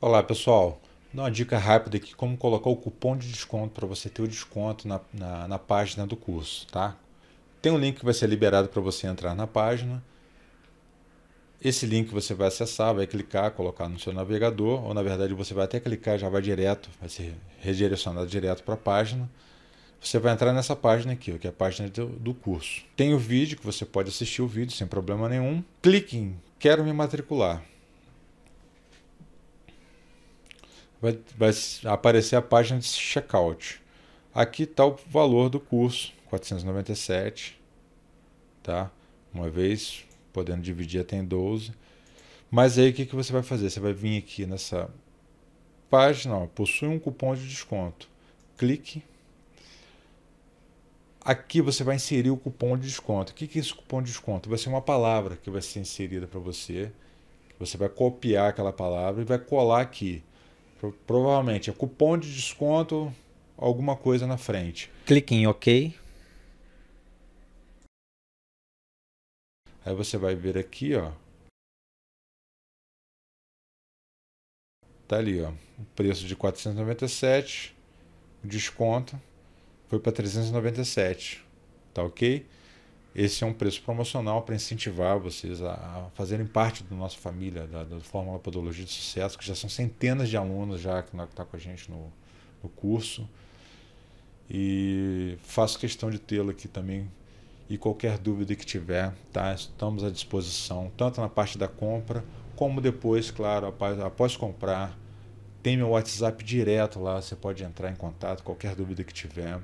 Olá pessoal, Vou dar uma dica rápida aqui como colocar o cupom de desconto para você ter o desconto na, na, na, página do curso, tá? Tem um link que vai ser liberado para você entrar na página. Esse link você vai acessar, vai clicar, colocar no seu navegador, ou na verdade você vai até clicar já vai direto, vai ser redirecionado direto para a página. Você vai entrar nessa página aqui, que é a página do, do curso. Tem o vídeo que você pode assistir o vídeo sem problema nenhum. Clique em Quero me matricular. vai, vai aparecer a página de checkout. Aqui está o valor do curso, 497, tá? Uma vez, podendo dividir até em 12. Mas aí o que, que você vai fazer? Você vai vir aqui nessa página, ó, possui um cupom de desconto. Clique. Aqui você vai inserir o cupom de desconto. O que, que é esse cupom de desconto? Vai ser uma palavra que vai ser inserida para você. Você vai copiar aquela palavra e vai colar aqui. Provavelmente é cupom de desconto, alguma coisa na frente. Clique em OK. Aí você vai ver aqui, ó. Tá ali, ó. O preço de 497, o desconto foi para 397. Tá OK? Esse é um preço promocional para incentivar vocês a, a, fazerem parte da nossa família, da, da Fórmula Podologia de Sucesso, que já são centenas de alunos já que estão tá com a gente no, no curso. E faço questão de tê-lo aqui também. E qualquer dúvida que tiver, tá? estamos à disposição, tanto na parte da compra, como depois, claro, após, após comprar. Tem meu WhatsApp direto lá, você pode entrar em contato, qualquer dúvida que tiver.